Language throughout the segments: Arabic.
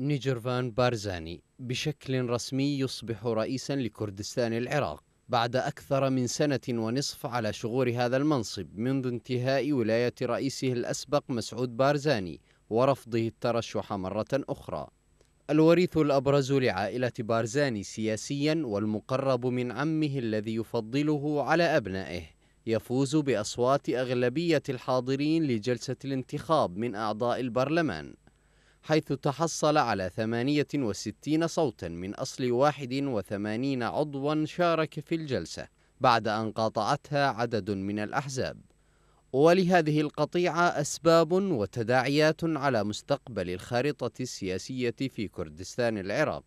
نيجرفان بارزاني بشكل رسمي يصبح رئيسا لكردستان العراق بعد أكثر من سنة ونصف على شغور هذا المنصب منذ انتهاء ولاية رئيسه الأسبق مسعود بارزاني ورفضه الترشح مرة أخرى الوريث الأبرز لعائلة بارزاني سياسيا والمقرب من عمه الذي يفضله على أبنائه يفوز بأصوات أغلبية الحاضرين لجلسة الانتخاب من أعضاء البرلمان حيث تحصل على 68 صوتا من أصل 81 عضوا شارك في الجلسة بعد أن قاطعتها عدد من الأحزاب ولهذه القطيعة أسباب وتداعيات على مستقبل الخارطة السياسية في كردستان العراق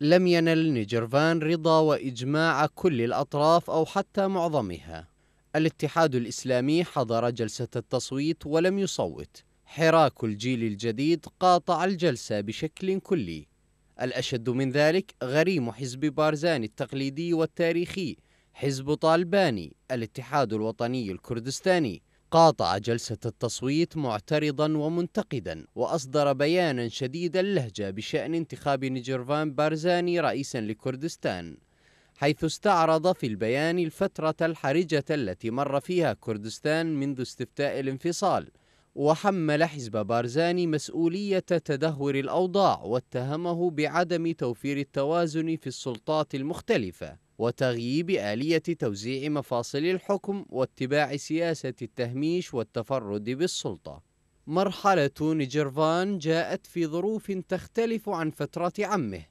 لم ينل نجرفان رضا وإجماع كل الأطراف أو حتى معظمها الاتحاد الإسلامي حضر جلسة التصويت ولم يصوت حراك الجيل الجديد قاطع الجلسة بشكل كلي الأشد من ذلك غريم حزب بارزان التقليدي والتاريخي حزب طالباني الاتحاد الوطني الكردستاني قاطع جلسة التصويت معترضا ومنتقدا وأصدر بيانا شديد اللهجة بشأن انتخاب نجرفان بارزاني رئيسا لكردستان حيث استعرض في البيان الفترة الحرجة التي مر فيها كردستان منذ استفتاء الانفصال وحمل حزب بارزاني مسؤولية تدهور الأوضاع واتهمه بعدم توفير التوازن في السلطات المختلفة وتغييب آلية توزيع مفاصل الحكم واتباع سياسة التهميش والتفرد بالسلطة مرحلة نجرفان جاءت في ظروف تختلف عن فترة عمه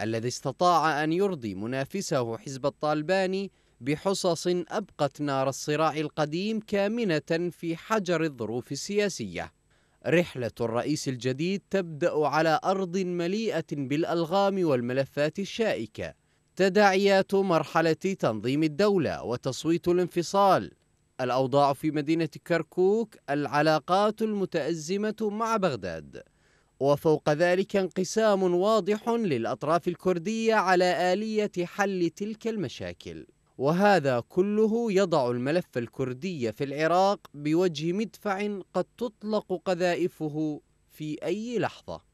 الذي استطاع أن يرضي منافسه حزب الطالباني بحصص أبقت نار الصراع القديم كامنة في حجر الظروف السياسية رحلة الرئيس الجديد تبدأ على أرض مليئة بالألغام والملفات الشائكة تداعيات مرحلة تنظيم الدولة وتصويت الانفصال الأوضاع في مدينة كركوك العلاقات المتأزمة مع بغداد وفوق ذلك انقسام واضح للأطراف الكردية على آلية حل تلك المشاكل وهذا كله يضع الملف الكردي في العراق بوجه مدفع قد تطلق قذائفه في أي لحظة